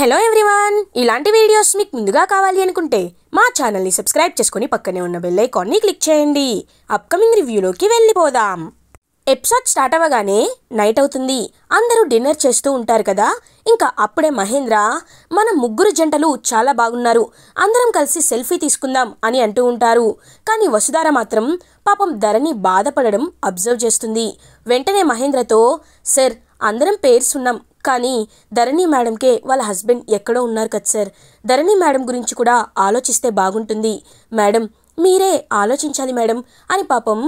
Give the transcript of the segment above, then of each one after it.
hello everyone ఇలాంటి videos మీకు ముందుగా కావాలి అనుకుంటే మా ఛానల్ని సబ్స్క్రైబ్ చేసుకుని పక్కనే ఉన్న బెల్ ఐకాన్ని క్లిక్ చేయండి అప్కమింగ్ రివ్యూలోకి వెళ్ళిపోదాం ఎపిసోడ్ స్టార్ట్ అవ్వగానే నైట్ అవుతుంది అందరూ డిన్నర్ చేస్తూ ఉంటారు కదా ఇంకా అప్పుడే మహేంద్ర మన ముగ్గురు జంటలు చాలా బాగున్నారు అందరం కలిసి సెల్ఫీ తీసుకుందాం అని అంటూ ఉంటారు కానీ వసుధార మాత్రం పాపం ధరని బాధపడడం అబ్జర్వ్ చేస్తుంది వెంటనే మహేంద్రతో సర్ అందరం పేర్స్ ఉన్నాం కానీ ధరణి మేడంకే వాళ్ళ హస్బెండ్ ఎక్కడో ఉన్నారు కదా సార్ ధరణి మేడం గురించి కూడా ఆలోచిస్తే బాగుంటుంది మేడం మీరే ఆలోచించాలి మేడం అని పాపం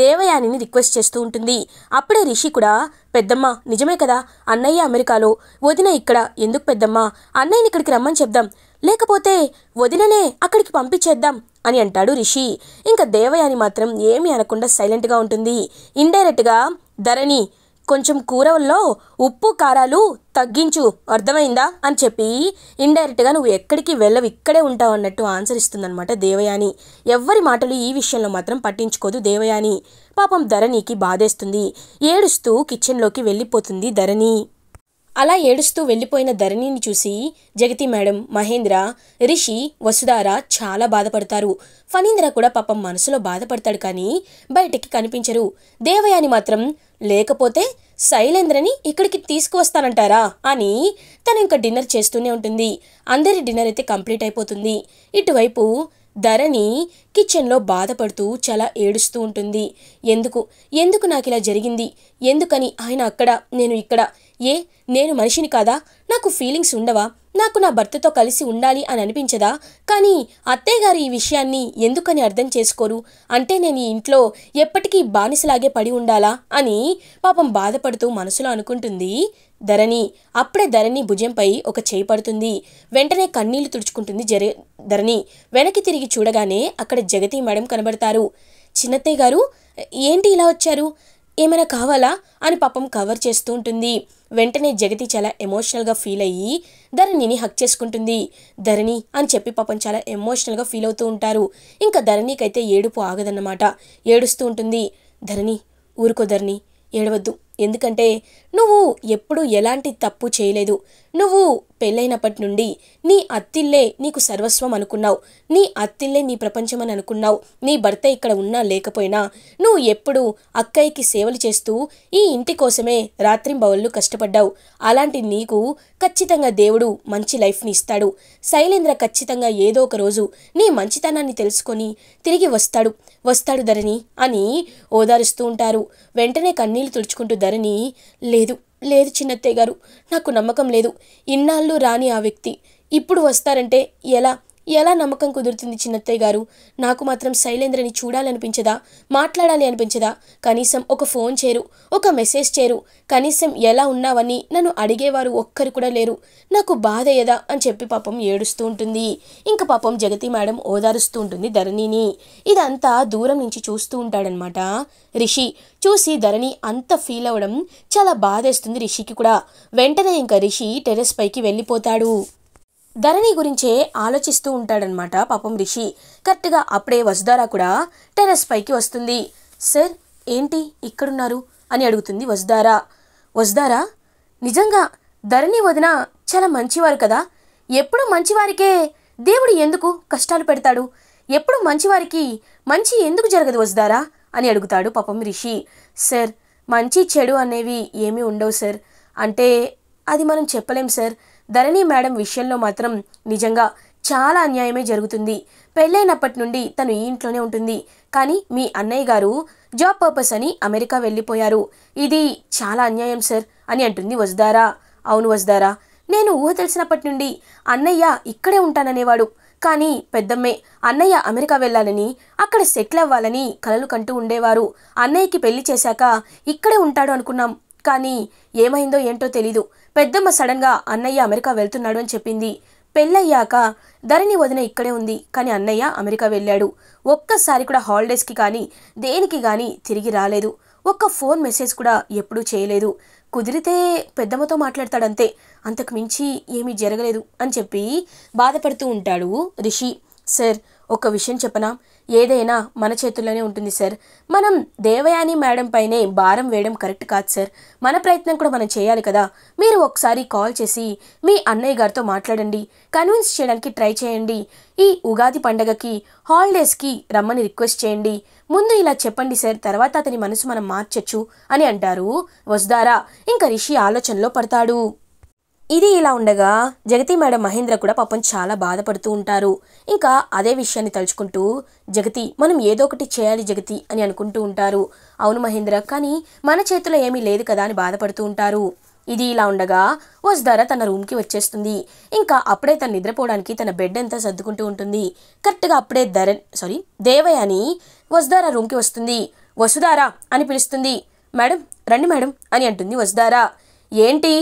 దేవయానిని రిక్వెస్ట్ చేస్తూ ఉంటుంది అప్పుడే రిషి కూడా పెద్దమ్మ నిజమే కదా అన్నయ్య అమెరికాలో వదిన ఇక్కడ ఎందుకు పెద్దమ్మ అన్నయ్యని ఇక్కడికి రమ్మని చెప్దాం లేకపోతే వదిననే అక్కడికి పంపించేద్దాం అని అంటాడు రిషి ఇంకా దేవయాని మాత్రం ఏమీ అనకుండా సైలెంట్గా ఉంటుంది ఇండైరెక్ట్గా ధరణి కొంచెం కూరల్లో ఉప్పు కారాలు తగ్గించు అర్థమైందా అని చెప్పి ఇండైరెక్ట్గా నువ్వు ఎక్కడికి వెళ్ళవు ఇక్కడే ఉంటావు అన్నట్టు ఆన్సర్ ఇస్తుందనమాట దేవయాని ఎవ్వరి మాటలు ఈ విషయంలో మాత్రం పట్టించుకోదు దేవయాని పాపం ధరణికి బాధేస్తుంది ఏడుస్తూ కిచెన్లోకి వెళ్ళిపోతుంది ధరణి అలా ఏడుస్తూ వెళ్ళిపోయిన ధరణిని చూసి జగతి మేడం మహేంద్ర రిషి వసుధార చాలా బాధపడతారు ఫణీంద్ర కూడా పాపం మనసులో బాధపడతాడు కానీ బయటికి కనిపించరు దేవయాని మాత్రం లేకపోతే శైలేంద్రని ఇక్కడికి తీసుకువస్తానంటారా అని తను ఇంకా డిన్నర్ చేస్తూనే ఉంటుంది అందరి డిన్నర్ అయితే కంప్లీట్ అయిపోతుంది ఇటువైపు ధరణి కిచెన్లో బాధపడుతూ చాలా ఏడుస్తూ ఉంటుంది ఎందుకు ఎందుకు నాకు ఇలా జరిగింది ఎందుకని ఆయన అక్కడ నేను ఇక్కడ ఏ నేను మనిషిని కాదా నాకు ఫీలింగ్స్ ఉండవా నాకు నా భర్తతో కలిసి ఉండాలి అని అనిపించదా కానీ అత్తయ్యగారు ఈ విషయాన్ని ఎందుకని అర్థం చేసుకోరు అంటే నేను ఈ ఇంట్లో ఎప్పటికీ బానిసలాగే పడి ఉండాలా అని పాపం బాధపడుతూ మనసులో అనుకుంటుంది ధరణి అప్పుడే ధరణి భుజంపై ఒక చేయి పడుతుంది వెంటనే కన్నీళ్లు తుడుచుకుంటుంది జర ధరణి వెనక్కి తిరిగి చూడగానే అక్కడ జగతి మేడం కనబడతారు చిన్నత్తయ్య గారు ఏంటి ఇలా వచ్చారు ఏమైనా కావాలా అని పాపం కవర్ చేస్తూ ఉంటుంది వెంటనే జగతి చాలా ఎమోషనల్గా ఫీల్ అయ్యి ధరణిని హక్ చేసుకుంటుంది ధరణి అని చెప్పి పాపం చాలా ఎమోషనల్గా ఫీల్ అవుతూ ఉంటారు ఇంకా ధరణికైతే ఏడుపు ఆగదన్నమాట ఏడుస్తూ ఉంటుంది ధరణి ఊరుకో ధరణి ఏడవద్దు ఎందుకంటే నువ్వు ఎప్పుడు ఎలాంటి తప్పు చేయలేదు నువ్వు పెళ్ళైనప్పటి నుండి నీ అత్తిల్లే నీకు సర్వస్వం అనుకున్నావు నీ అత్తిల్లే నీ ప్రపంచం అని అనుకున్నావు నీ భర్త ఇక్కడ ఉన్నా లేకపోయినా నువ్వు ఎప్పుడు అక్కయ్యకి సేవలు చేస్తూ ఈ ఇంటి కోసమే రాత్రింబవళ్ళు కష్టపడ్డావు అలాంటి నీకు ఖచ్చితంగా దేవుడు మంచి లైఫ్ని ఇస్తాడు శైలేంద్ర ఖచ్చితంగా ఏదో ఒక రోజు నీ మంచితనాన్ని తెలుసుకొని తిరిగి వస్తాడు వస్తాడు ధరణి అని ఓదారుస్తూ ఉంటారు వెంటనే కన్నీళ్లు తుడుచుకుంటూ ధర ధరణి లేదు లేదు చిన్నత్తయ్య గారు నాకు నమ్మకం లేదు ఇన్నాళ్ళు రాని ఆ వ్యక్తి ఇప్పుడు వస్తారంటే ఎలా ఎలా నమ్మకం కుదురుతుంది చిన్నత్తయ్య గారు నాకు మాత్రం శైలేంద్రని చూడాలనిపించదా మాట్లాడాలి అనిపించదా కనీసం ఒక ఫోన్ చేరు ఒక మెసేజ్ చేరు కనీసం ఎలా ఉన్నావని నన్ను అడిగేవారు ఒక్కరు కూడా లేరు నాకు బాధ ఎదా అని చెప్పి పాపం ఏడుస్తూ ఉంటుంది ఇంకా పాపం జగతి మేడం ఓదారుస్తూ ఉంటుంది ధరణిని ఇదంతా దూరం నుంచి చూస్తూ ఉంటాడనమాట రిషి చూసి ధరణి అంత ఫీల్ అవ్వడం చాలా బాధేస్తుంది రిషికి కూడా వెంటనే ఇంకా రిషి టెరెస్ పైకి వెళ్ళిపోతాడు ధరణి గురించే ఆలోచిస్తూ ఉంటాడనమాట పాపం రిషి కరెక్ట్గా అప్పుడే వసుధారా కూడా టెర్రస్ పైకి వస్తుంది సార్ ఏంటి ఇక్కడున్నారు అని అడుగుతుంది వసుధారా వసుధారా నిజంగా ధరణి వదిన చాలా మంచివారు కదా ఎప్పుడు మంచివారికే దేవుడు ఎందుకు కష్టాలు పెడతాడు ఎప్పుడు మంచివారికి మంచి ఎందుకు జరగదు వసుధారా అని అడుగుతాడు పాపం రిషి సార్ మంచి చెడు అనేవి ఏమీ ఉండవు సార్ అంటే అది మనం చెప్పలేం సార్ ధరణి మేడం విషయంలో మాత్రం నిజంగా చాలా అన్యాయమే జరుగుతుంది పెళ్ళైనప్పటి నుండి తను ఈ ఇంట్లోనే ఉంటుంది కానీ మీ అన్నయ్య గారు జాబ్ పర్పస్ అని అమెరికా వెళ్ళిపోయారు ఇది చాలా అన్యాయం సార్ అని అంటుంది వసుదారా అవును వసుదారా నేను ఊహ తెలిసినప్పటి నుండి అన్నయ్య ఇక్కడే ఉంటాననేవాడు కానీ పెద్దమ్మే అన్నయ్య అమెరికా వెళ్ళాలని అక్కడ సెటిల్ అవ్వాలని కలలు కంటూ ఉండేవారు అన్నయ్యకి పెళ్లి చేశాక ఇక్కడే ఉంటాడు అనుకున్నాం కానీ ఏమైందో ఏంటో తెలీదు పెద్దమ్మ సడన్గా అన్నయ్య అమెరికా వెళ్తున్నాడు అని చెప్పింది పెళ్ళయ్యాక ధరణి వదిన ఇక్కడే ఉంది కానీ అన్నయ్య అమెరికా వెళ్ళాడు ఒక్కసారి కూడా హాలిడేస్కి కానీ దేనికి కానీ తిరిగి రాలేదు ఒక్క ఫోన్ మెసేజ్ కూడా ఎప్పుడూ చేయలేదు కుదిరితే పెద్దమ్మతో మాట్లాడతాడంతే అంతకు మించి ఏమీ జరగలేదు అని చెప్పి బాధపడుతూ ఉంటాడు రిషి సార్ ఒక విషయం చెప్పనా ఏదైనా మన చేతుల్లోనే ఉంటుంది సార్ మనం దేవయాని మేడం పైనే భారం వేయడం కరెక్ట్ కాదు సార్ మన ప్రయత్నం కూడా మనం చేయాలి కదా మీరు ఒకసారి కాల్ చేసి మీ అన్నయ్య గారితో మాట్లాడండి కన్విన్స్ చేయడానికి ట్రై చేయండి ఈ ఉగాది పండగకి హాలిడేస్కి రమ్మని రిక్వెస్ట్ చేయండి ముందు ఇలా చెప్పండి సార్ తర్వాత అతని మనసు మనం మార్చచ్చు అని అంటారు వస్తారా ఇంకా రిషి ఆలోచనలో పడతాడు ఇది ఇలా ఉండగా జగతి మేడం మహేంద్ర కూడా పాపం చాలా బాధపడుతూ ఉంటారు ఇంకా అదే విషయాన్ని తలుచుకుంటూ జగతి మనం ఏదో ఒకటి చేయాలి జగతి అని అనుకుంటూ ఉంటారు అవును మహేంద్ర కానీ మన చేతిలో ఏమీ లేదు కదా అని బాధపడుతూ ఉంటారు ఇది ఇలా ఉండగా వసుధార తన రూమ్కి వచ్చేస్తుంది ఇంకా అప్పుడే తను నిద్రపోవడానికి తన బెడ్ అంతా సర్దుకుంటూ ఉంటుంది కరెక్ట్గా అప్పుడే ధర సారీ దేవయ్య అని వసుధార రూమ్కి వస్తుంది వసుధార అని పిలుస్తుంది మేడం రండి మేడం అని అంటుంది వసుధార ఏంటి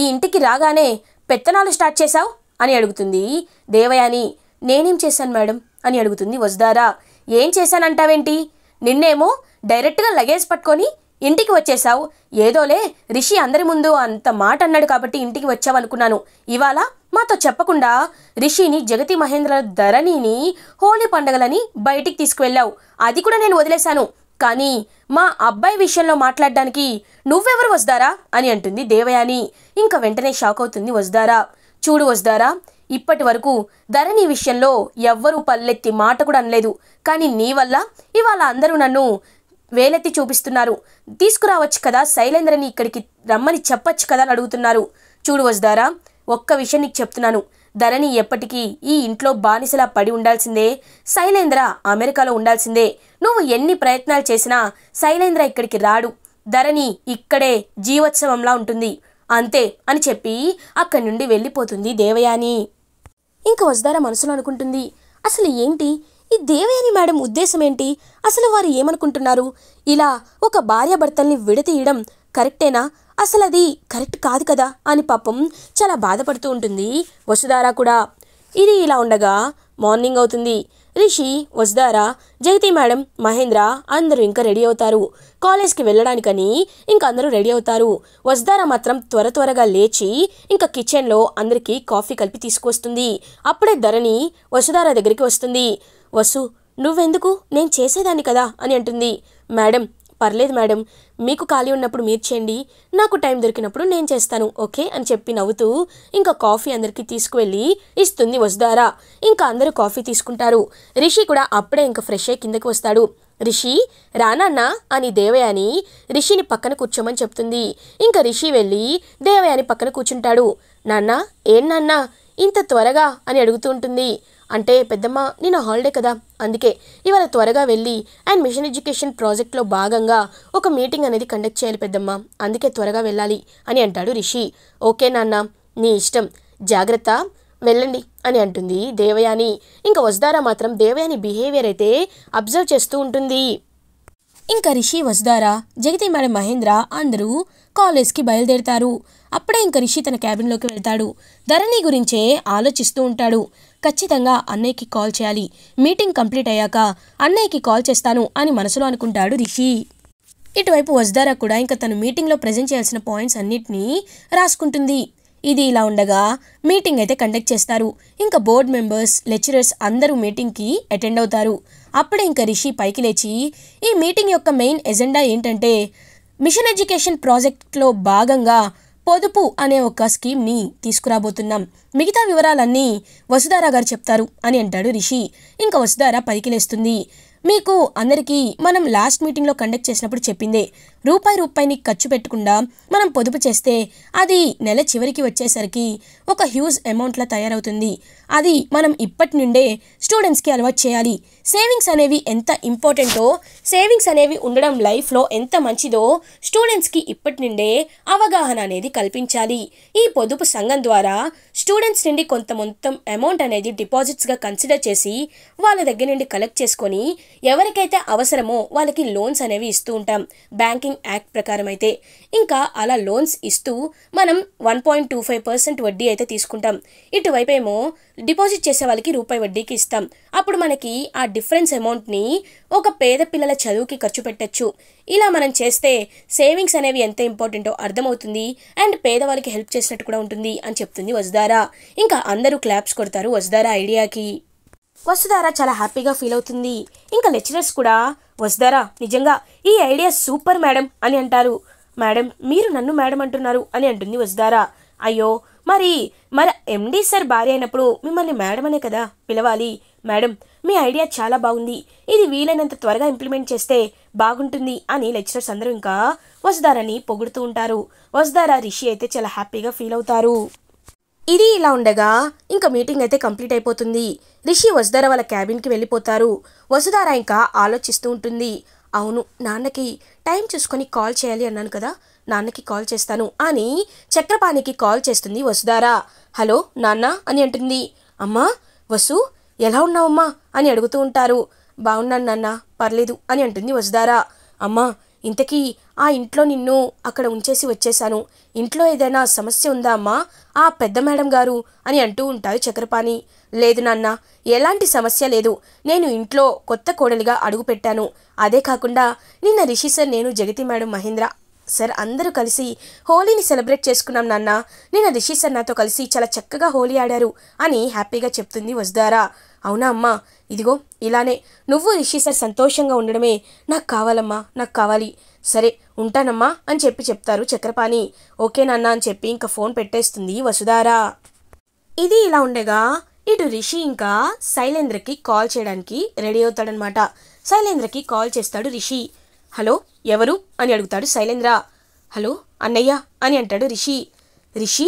ఈ ఇంటికి రాగానే పెత్తనాలు స్టార్ట్ చేశావు అని అడుగుతుంది దేవయాని నేనేం చేశాను మేడం అని అడుగుతుంది వజదారా ఏం చేశానంటావేంటి నిన్నేమో డైరెక్ట్గా లగేజ్ పట్టుకొని ఇంటికి వచ్చేసావు ఏదోలే రిషి అందరి ముందు అంత మాట అన్నాడు కాబట్టి ఇంటికి వచ్చావనుకున్నాను ఇవాళ మాతో చెప్పకుండా రిషిని జగతి మహేంద్ర ధరణిని హోలీ పండగలని బయటికి తీసుకువెళ్ళావు అది కూడా నేను వదిలేశాను కానీ మా అబ్బాయి విషయంలో మాట్లాడడానికి నువ్వెవరు వస్తారా అని అంటుంది దేవయాని ఇంకా వెంటనే షాక్ అవుతుంది వస్తారా చూడు వస్తారా ఇప్పటి వరకు ధరణి విషయంలో ఎవ్వరూ పల్లెత్తి మాట కూడా అనలేదు కానీ నీ వల్ల ఇవాళ అందరూ నన్ను వేలెత్తి చూపిస్తున్నారు తీసుకురావచ్చు కదా శైలేంద్రని ఇక్కడికి రమ్మని చెప్పచ్చు కదా అని అడుగుతున్నారు చూడు వస్తారా ఒక్క విషయం నీకు చెప్తున్నాను ధరణి ఎప్పటికీ ఈ ఇంట్లో బానిసలా పడి ఉండాల్సిందే శైలేంద్ర అమెరికాలో ఉండాల్సిందే నువ్వు ఎన్ని ప్రయత్నాలు చేసినా శైలేంద్ర ఇక్కడికి రాడు ధరణి ఇక్కడే జీవోత్సవంలా ఉంటుంది అంతే అని చెప్పి అక్కడి నుండి వెళ్ళిపోతుంది దేవయాని ఇంక వసుధార మనసులో అనుకుంటుంది అసలు ఏంటి ఈ దేవయాని మేడం ఉద్దేశం ఏంటి అసలు వారు ఏమనుకుంటున్నారు ఇలా ఒక భార్యాభర్తల్ని విడతీయడం కరెక్టేనా అసలు అది కరెక్ట్ కాదు కదా అని పాపం చాలా బాధపడుతూ ఉంటుంది వసుధార కూడా ఇది ఇలా ఉండగా మార్నింగ్ అవుతుంది రిషి వసుధార జగతి మేడం మహేంద్ర అందరూ ఇంకా రెడీ అవుతారు కాలేజ్కి వెళ్ళడానికని ఇంకా అందరూ రెడీ అవుతారు వసుధార మాత్రం త్వర త్వరగా లేచి ఇంకా కిచెన్లో అందరికీ కాఫీ కలిపి తీసుకువస్తుంది అప్పుడే ధరణి వసుధార దగ్గరికి వస్తుంది వసు నువ్వెందుకు నేను చేసేదాన్ని కదా అని అంటుంది మేడం పర్లేదు మేడం మీకు ఖాళీ ఉన్నప్పుడు మీరు చేయండి నాకు టైం దొరికినప్పుడు నేను చేస్తాను ఓకే అని చెప్పి నవ్వుతూ ఇంకా కాఫీ అందరికీ తీసుకువెళ్ళి ఇస్తుంది వస్తారా ఇంకా అందరూ కాఫీ తీసుకుంటారు రిషి కూడా అప్పుడే ఇంకా ఫ్రెష్ అయ్యి కిందకి వస్తాడు రిషి రానన్నా అని దేవయాని రిషిని పక్కన కూర్చోమని చెప్తుంది ఇంకా రిషి వెళ్ళి దేవయాని పక్కన కూర్చుంటాడు నాన్న ఏం నాన్న ఇంత త్వరగా అని అడుగుతూ ఉంటుంది అంటే పెద్దమ్మ నేను హాలిడే కదా అందుకే ఇవాళ త్వరగా వెళ్ళి అండ్ మిషన్ ఎడ్యుకేషన్ ప్రాజెక్ట్లో భాగంగా ఒక మీటింగ్ అనేది కండక్ట్ చేయాలి పెద్దమ్మ అందుకే త్వరగా వెళ్ళాలి అని అంటాడు రిషి ఓకే నాన్న నీ ఇష్టం జాగ్రత్త వెళ్ళండి అని అంటుంది దేవయాని ఇంకా వసుధారా మాత్రం దేవయాని బిహేవియర్ అయితే అబ్జర్వ్ చేస్తూ ఉంటుంది ఇంకా రిషి వసుధారా జగతి మేడం మహేంద్ర అందరూ కాలేజ్కి బయలుదేరుతారు అప్పుడే ఇంకా రిషి తన క్యాబిన్లోకి వెళ్తాడు ధరణి గురించే ఆలోచిస్తూ ఉంటాడు ఖచ్చితంగా అన్నయ్యకి కాల్ చేయాలి మీటింగ్ కంప్లీట్ అయ్యాక అన్నయ్యకి కాల్ చేస్తాను అని మనసులో అనుకుంటాడు రిషి ఇటువైపు వజ్దారా కూడా ఇంకా తను మీటింగ్లో ప్రజెంట్ చేయాల్సిన పాయింట్స్ అన్నిటినీ రాసుకుంటుంది ఇది ఇలా ఉండగా మీటింగ్ అయితే కండక్ట్ చేస్తారు ఇంకా బోర్డ్ మెంబర్స్ లెక్చరర్స్ అందరూ మీటింగ్కి అటెండ్ అవుతారు అప్పుడే ఇంకా రిషి పైకి లేచి ఈ మీటింగ్ యొక్క మెయిన్ ఎజెండా ఏంటంటే మిషన్ ఎడ్యుకేషన్ ప్రాజెక్ట్లో భాగంగా పొదుపు అనే ఒక స్కీమ్ని తీసుకురాబోతున్నాం మిగతా వివరాలన్నీ వసుధార గారు చెప్తారు అని అంటాడు రిషి ఇంకా వసుధార పైకిలేస్తుంది మీకు అందరికీ మనం లాస్ట్ మీటింగ్లో కండక్ట్ చేసినప్పుడు చెప్పిందే రూపాయి రూపాయిని ఖర్చు పెట్టకుండా మనం పొదుపు చేస్తే అది నెల చివరికి వచ్చేసరికి ఒక హ్యూజ్ అమౌంట్లా తయారవుతుంది అది మనం ఇప్పటి నుండే స్టూడెంట్స్కి అలవాటు చేయాలి సేవింగ్స్ అనేవి ఎంత ఇంపార్టెంటో సేవింగ్స్ అనేవి ఉండడం లైఫ్లో ఎంత మంచిదో స్టూడెంట్స్కి ఇప్పటి నుండే అవగాహన అనేది కల్పించాలి ఈ పొదుపు సంఘం ద్వారా స్టూడెంట్స్ నుండి కొంత మొత్తం అమౌంట్ అనేది డిపాజిట్స్గా కన్సిడర్ చేసి వాళ్ళ దగ్గర నుండి కలెక్ట్ చేసుకొని ఎవరికైతే అవసరమో వాళ్ళకి లోన్స్ అనేవి ఇస్తూ ఉంటాం బ్యాంకింగ్ బ్యాంకింగ్ యాక్ట్ ప్రకారం అయితే ఇంకా అలా లోన్స్ ఇస్తూ మనం one point two five percent వడ్డీ అయితే తీసుకుంటాం ఇటువైపు ఏమో డిపాజిట్ చేసే వాళ్ళకి రూపాయి వడ్డీకి ఇస్తాం అప్పుడు మనకి ఆ డిఫరెన్స్ అమౌంట్ని ఒక పేద పిల్లల చదువుకి ఖర్చు పెట్టచ్చు ఇలా మనం చేస్తే సేవింగ్స్ అనేవి ఎంత ఇంపార్టెంటో అర్థమవుతుంది అండ్ పేదవాళ్ళకి హెల్ప్ చేసినట్టు కూడా ఉంటుంది అని చెప్తుంది వసుదారా ఇంకా అందరూ క్లాప్స్ కొడతారు వజదారా ఐడియాకి వసుదారా చాలా హ్యాపీగా ఫీల్ అవుతుంది ఇంకా లెక్చరర్స్ కూడా వస్తారా నిజంగా ఈ ఐడియా సూపర్ మేడం అని అంటారు మేడం మీరు నన్ను మేడం అంటున్నారు అని అంటుంది వస్తారా అయ్యో మరి మరి ఎండీ సార్ భార్య అయినప్పుడు మిమ్మల్ని మేడం అనే కదా పిలవాలి మేడం మీ ఐడియా చాలా బాగుంది ఇది వీలైనంత త్వరగా ఇంప్లిమెంట్ చేస్తే బాగుంటుంది అని లెక్చరర్స్ అందరూ ఇంకా వస్తారని పొగుడుతూ ఉంటారు వస్తారా రిషి అయితే చాలా హ్యాపీగా ఫీల్ అవుతారు ఇది ఇలా ఉండగా ఇంకా మీటింగ్ అయితే కంప్లీట్ అయిపోతుంది రిషి వసుధార వాళ్ళ క్యాబిన్కి వెళ్ళిపోతారు వసుధార ఇంకా ఆలోచిస్తూ ఉంటుంది అవును నాన్నకి టైం చూసుకొని కాల్ చేయాలి అన్నాను కదా నాన్నకి కాల్ చేస్తాను అని చక్రపాణికి కాల్ చేస్తుంది వసుధార హలో నాన్న అని అంటుంది అమ్మా వసు ఎలా ఉన్నావమ్మా అని అడుగుతూ ఉంటారు బాగున్నాను నాన్న పర్లేదు అని అంటుంది వసుధార అమ్మా ఇంతకీ ఆ ఇంట్లో నిన్ను అక్కడ ఉంచేసి వచ్చేశాను ఇంట్లో ఏదైనా సమస్య ఉందా అమ్మా ఆ పెద్ద మేడం గారు అని అంటూ ఉంటారు చక్రపాణి లేదు నాన్న ఎలాంటి సమస్య లేదు నేను ఇంట్లో కొత్త కోడలిగా అడుగుపెట్టాను అదే కాకుండా నిన్న రిషి సార్ నేను జగతి మేడం మహేంద్ర సార్ అందరూ కలిసి హోలీని సెలబ్రేట్ చేసుకున్నాం నాన్న నేను రిషి సార్ నాతో కలిసి చాలా చక్కగా హోలీ ఆడారు అని హ్యాపీగా చెప్తుంది వసుదారా అవునా అమ్మా ఇదిగో ఇలానే నువ్వు రిషి సార్ సంతోషంగా ఉండడమే నాకు కావాలమ్మా నాకు కావాలి సరే ఉంటానమ్మా అని చెప్పి చెప్తారు చక్రపాణి ఓకే నాన్న అని చెప్పి ఇంకా ఫోన్ పెట్టేస్తుంది వసుధారా ఇది ఇలా ఉండగా ఇటు రిషి ఇంకా శైలేంద్రకి కాల్ చేయడానికి రెడీ అవుతాడనమాట శైలేంద్రకి కాల్ చేస్తాడు రిషి హలో ఎవరు అని అడుగుతాడు శైలేంద్ర హలో అన్నయ్య అని అంటాడు రిషి రిషి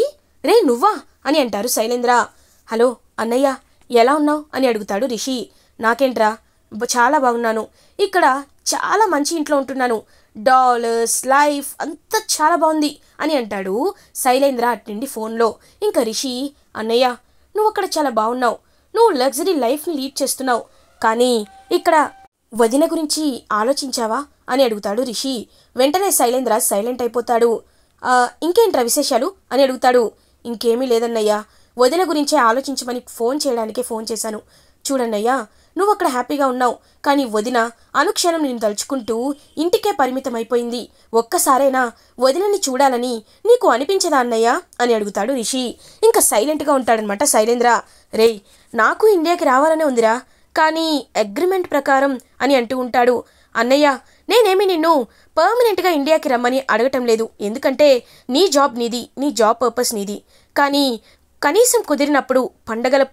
రే నువ్వా అని అంటారు శైలేంద్ర హలో అన్నయ్య ఎలా ఉన్నావు అని అడుగుతాడు రిషి నాకేంట్రా చాలా బాగున్నాను ఇక్కడ చాలా మంచి ఇంట్లో ఉంటున్నాను డాలర్స్ లైఫ్ అంతా చాలా బాగుంది అని అంటాడు శైలేంద్ర అట్నుండి ఫోన్లో ఇంకా రిషి అన్నయ్య నువ్వు అక్కడ చాలా బాగున్నావు నువ్వు లగ్జరీ లైఫ్ని లీడ్ చేస్తున్నావు కానీ ఇక్కడ వదిన గురించి ఆలోచించావా అని అడుగుతాడు రిషి వెంటనే శైలేంద్ర సైలెంట్ అయిపోతాడు ఇంకేంట్రా విశేషాలు అని అడుగుతాడు ఇంకేమీ లేదన్నయ్యా వదిన గురించే ఆలోచించమని ఫోన్ చేయడానికే ఫోన్ చేశాను చూడన్నయ్యా నువ్వు అక్కడ హ్యాపీగా ఉన్నావు కానీ వదిన అనుక్షణం నేను తలుచుకుంటూ ఇంటికే పరిమితం అయిపోయింది ఒక్కసారైనా వదినని చూడాలని నీకు అనిపించదా అన్నయ్య అని అడుగుతాడు రిషి ఇంకా సైలెంట్గా ఉంటాడనమాట శైలేంద్ర రేయ్ నాకు ఇండియాకి రావాలనే ఉందిరా కానీ అగ్రిమెంట్ ప్రకారం అని అంటూ ఉంటాడు అన్నయ్య నేనేమి నిన్ను పర్మనెంట్గా ఇండియాకి రమ్మని అడగటం లేదు ఎందుకంటే నీ జాబ్ నీది నీ జాబ్ పర్పస్ నీది కానీ కనీసం కుదిరినప్పుడు పండగల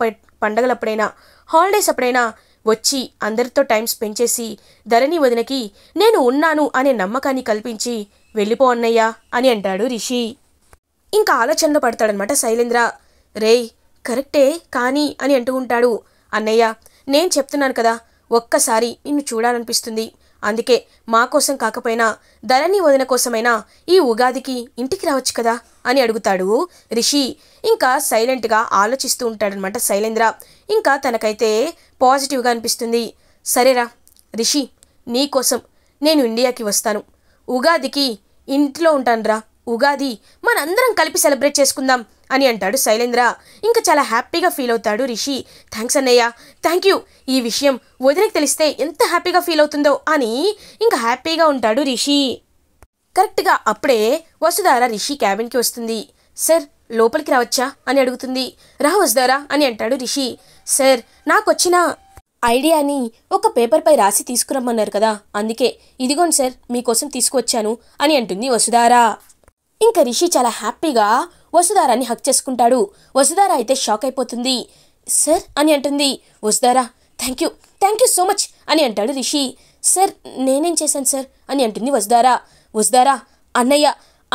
పండగలప్పుడైనా హాలిడేస్ అప్పుడైనా వచ్చి అందరితో టైం స్పెండ్ చేసి ధరణి వదినకి నేను ఉన్నాను అనే నమ్మకాన్ని కల్పించి వెళ్ళిపో అన్నయ్య అని అంటాడు రిషి ఇంకా ఆలోచనలో పడతాడనమాట శైలేంద్ర రేయ్ కరెక్టే కానీ అని అంటూ ఉంటాడు అన్నయ్య నేను చెప్తున్నాను కదా ఒక్కసారి నిన్ను చూడాలనిపిస్తుంది అందుకే మా కోసం కాకపోయినా ధరణి వదిన కోసమైనా ఈ ఉగాదికి ఇంటికి రావచ్చు కదా అని అడుగుతాడు రిషి ఇంకా సైలెంట్గా ఆలోచిస్తూ ఉంటాడనమాట శైలేంద్ర ఇంకా తనకైతే పాజిటివ్గా అనిపిస్తుంది సరేరా రిషి నీకోసం నేను ఇండియాకి వస్తాను ఉగాదికి ఇంట్లో ఉంటానురా ఉగాది మనందరం కలిపి సెలబ్రేట్ చేసుకుందాం అని అంటాడు శైలేంద్ర ఇంకా చాలా హ్యాపీగా ఫీల్ అవుతాడు రిషి థ్యాంక్స్ అన్నయ్య థ్యాంక్ యూ ఈ విషయం వదిలికి తెలిస్తే ఎంత హ్యాపీగా ఫీల్ అవుతుందో అని ఇంకా హ్యాపీగా ఉంటాడు రిషి కరెక్ట్గా అప్పుడే వసుధార రిషి క్యాబిన్కి వస్తుంది సార్ లోపలికి రావచ్చా అని అడుగుతుంది రా వసుధారా అని అంటాడు రిషి సార్ నాకు వచ్చిన ఐడియాని ఒక పేపర్పై రాసి తీసుకురమ్మన్నారు కదా అందుకే ఇదిగోండి సార్ మీకోసం తీసుకువచ్చాను అని అంటుంది వసుధారా ఇంకా రిషి చాలా హ్యాపీగా వసుధారాన్ని హక్ చేసుకుంటాడు వసుధార అయితే షాక్ అయిపోతుంది సార్ అని అంటుంది Vasudhara thank you thank you so much అని అంటాడు రిషి సార్ నేనేం చేశాను సార్ అని అంటుంది వసుధారా వసుధారా అన్నయ్య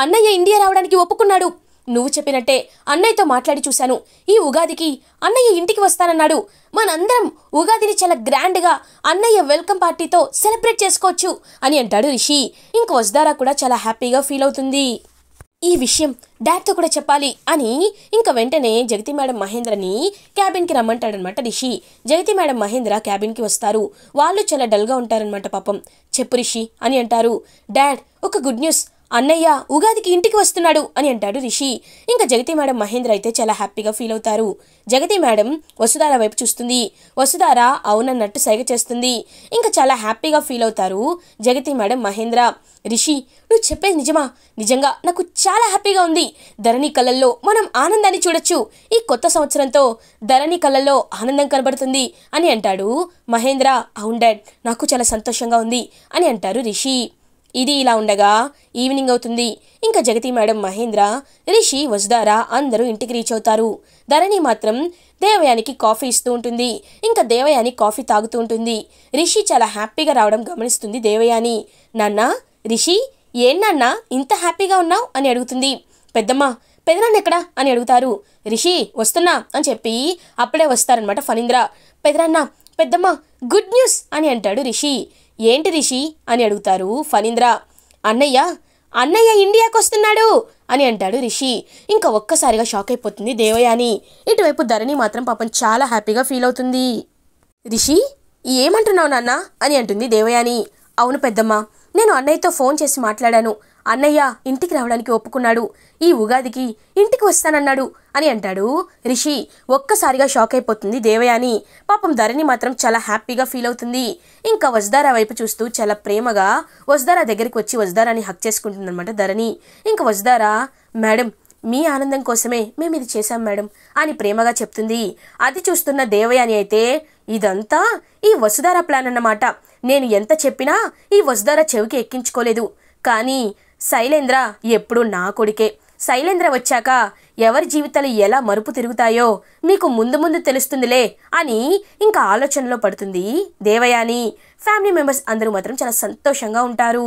అన్నయ్య ఇండియా రావడానికి ఒప్పుకున్నాడు నువ్వు చెప్పినట్టే అన్నయ్యతో మాట్లాడి చూశాను ఈ ఉగాదికి అన్నయ్య ఇంటికి వస్తానన్నాడు మనందరం ఉగాదిని చాలా గ్రాండ్గా అన్నయ్య వెల్కమ్ పార్టీతో సెలబ్రేట్ చేసుకోవచ్చు అని అంటాడు రిషి ఇంక వసుధారా కూడా చాలా హ్యాపీగా ఫీల్ అవుతుంది ఈ విషయం డాడ్తో కూడా చెప్పాలి అని ఇంకా వెంటనే జగతి మేడం మహేంద్రని క్యాబిన్కి రమ్మంటాడనమాట రిషి జగతి మేడం మహేంద్ర క్యాబిన్కి వస్తారు వాళ్ళు చాలా డల్గా ఉంటారనమాట పాపం చెప్పు రిషి అని అంటారు డాడ్ ఒక గుడ్ న్యూస్ అన్నయ్య ఉగాదికి ఇంటికి వస్తున్నాడు అని అంటాడు రిషి ఇంకా జగతి మేడం మహేంద్ర అయితే చాలా హ్యాపీగా ఫీల్ అవుతారు జగతి మేడం వసుధార వైపు చూస్తుంది వసుధార అవునన్నట్టు సైగ చేస్తుంది ఇంకా చాలా హ్యాపీగా ఫీల్ అవుతారు జగతి మేడం మహేంద్ర రిషి నువ్వు చెప్పేది నిజమా నిజంగా నాకు చాలా హ్యాపీగా ఉంది ధరణి కళల్లో మనం ఆనందాన్ని చూడొచ్చు ఈ కొత్త సంవత్సరంతో ధరణి కళల్లో ఆనందం కనబడుతుంది అని అంటాడు మహేంద్ర అవును డాడ్ నాకు చాలా సంతోషంగా ఉంది అని అంటారు రిషి ఇది ఇలా ఉండగా ఈవినింగ్ అవుతుంది ఇంకా జగతి మేడం మహేంద్ర రిషి వజుదారా అందరూ ఇంటికి రీచ్ అవుతారు ధరణి మాత్రం దేవయానికి కాఫీ ఇస్తూ ఉంటుంది ఇంకా దేవయాని కాఫీ తాగుతూ ఉంటుంది రిషి చాలా హ్యాపీగా రావడం గమనిస్తుంది దేవయాని నాన్న రిషి నాన్న ఇంత హ్యాపీగా ఉన్నావు అని అడుగుతుంది పెద్దమ్మ పెదనాన్న ఎక్కడా అని అడుగుతారు రిషి వస్తున్నా అని చెప్పి అప్పుడే వస్తారనమాట ఫణీంద్ర పెదనాన్న పెద్దమ్మ గుడ్ న్యూస్ అని అంటాడు రిషి ఏంటి రిషి అని అడుగుతారు ఫణీంద్ర అన్నయ్య అన్నయ్య ఇండియాకి వస్తున్నాడు అని అంటాడు రిషి ఇంకా ఒక్కసారిగా షాక్ అయిపోతుంది దేవయాని ఇటువైపు ధరణి మాత్రం పాపం చాలా హ్యాపీగా ఫీల్ అవుతుంది రిషి ఏమంటున్నావు నాన్న అని అంటుంది దేవయాని అవును పెద్దమ్మ నేను అన్నయ్యతో ఫోన్ చేసి మాట్లాడాను అన్నయ్య ఇంటికి రావడానికి ఒప్పుకున్నాడు ఈ ఉగాదికి ఇంటికి వస్తానన్నాడు అని అంటాడు రిషి ఒక్కసారిగా షాక్ అయిపోతుంది దేవయాని పాపం ధరణి మాత్రం చాలా హ్యాపీగా ఫీల్ అవుతుంది ఇంకా వజ్దారా వైపు చూస్తూ చాలా ప్రేమగా వజ్దారా దగ్గరికి వచ్చి వజ్దారాని హక్ చేసుకుంటుందన్నమాట ధరణి ఇంకా వజ్దారా మేడం మీ ఆనందం కోసమే మేము ఇది చేశాం మేడం అని ప్రేమగా చెప్తుంది అది చూస్తున్న దేవయాని అయితే ఇదంతా ఈ వసుధార ప్లాన్ అన్నమాట నేను ఎంత చెప్పినా ఈ వసుధార చెవికి ఎక్కించుకోలేదు కానీ శైలేంద్ర ఎప్పుడు నా కొడుకే శైలేంద్ర వచ్చాక ఎవరి జీవితాలు ఎలా మరుపు తిరుగుతాయో మీకు ముందు ముందు తెలుస్తుందిలే అని ఇంకా ఆలోచనలో పడుతుంది దేవయాని ఫ్యామిలీ మెంబర్స్ అందరూ మాత్రం చాలా సంతోషంగా ఉంటారు